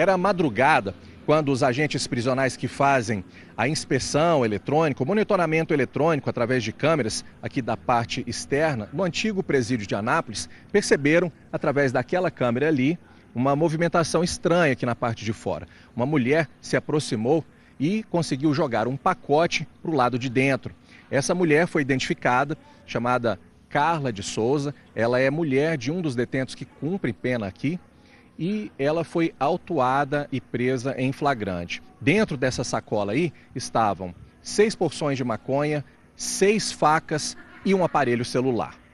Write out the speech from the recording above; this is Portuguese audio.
Era madrugada quando os agentes prisionais que fazem a inspeção eletrônica, o monitoramento eletrônico através de câmeras aqui da parte externa, no antigo presídio de Anápolis, perceberam através daquela câmera ali uma movimentação estranha aqui na parte de fora. Uma mulher se aproximou e conseguiu jogar um pacote para o lado de dentro. Essa mulher foi identificada, chamada Carla de Souza. Ela é mulher de um dos detentos que cumpre pena aqui, e ela foi autuada e presa em flagrante. Dentro dessa sacola aí estavam seis porções de maconha, seis facas e um aparelho celular.